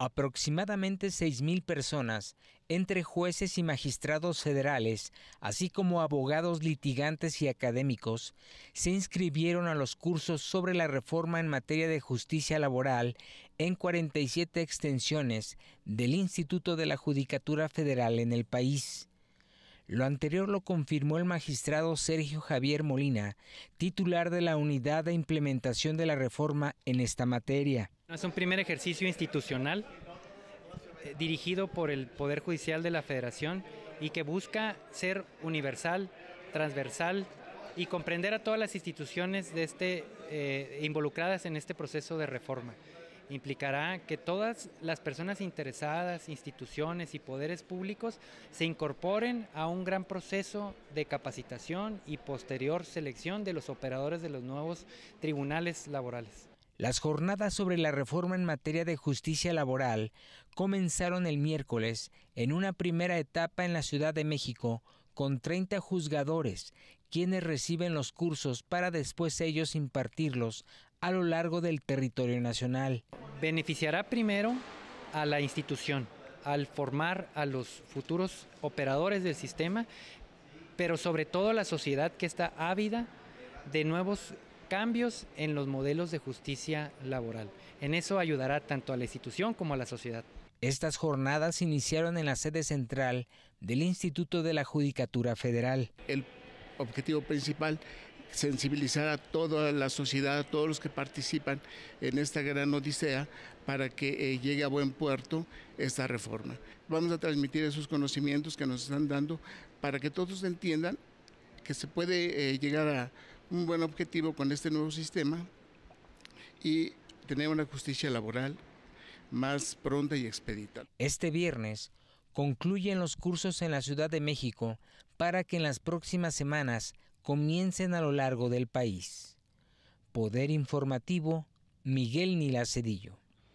Aproximadamente 6.000 personas, entre jueces y magistrados federales, así como abogados litigantes y académicos, se inscribieron a los cursos sobre la reforma en materia de justicia laboral en 47 extensiones del Instituto de la Judicatura Federal en el país. Lo anterior lo confirmó el magistrado Sergio Javier Molina, titular de la Unidad de Implementación de la Reforma en esta materia. Es un primer ejercicio institucional eh, dirigido por el Poder Judicial de la Federación y que busca ser universal, transversal y comprender a todas las instituciones de este, eh, involucradas en este proceso de reforma implicará que todas las personas interesadas, instituciones y poderes públicos se incorporen a un gran proceso de capacitación y posterior selección de los operadores de los nuevos tribunales laborales. Las jornadas sobre la reforma en materia de justicia laboral comenzaron el miércoles en una primera etapa en la Ciudad de México con 30 juzgadores quienes reciben los cursos para después ellos impartirlos a lo largo del territorio nacional. Beneficiará primero a la institución al formar a los futuros operadores del sistema, pero sobre todo a la sociedad que está ávida de nuevos cambios en los modelos de justicia laboral. En eso ayudará tanto a la institución como a la sociedad. Estas jornadas iniciaron en la sede central del Instituto de la Judicatura Federal. El objetivo principal sensibilizar a toda la sociedad, a todos los que participan en esta gran odisea para que eh, llegue a buen puerto esta reforma. Vamos a transmitir esos conocimientos que nos están dando para que todos entiendan que se puede eh, llegar a un buen objetivo con este nuevo sistema y tener una justicia laboral más pronta y expedita. Este viernes concluyen los cursos en la Ciudad de México para que en las próximas semanas comiencen a lo largo del país. Poder Informativo, Miguel Nila Cedillo.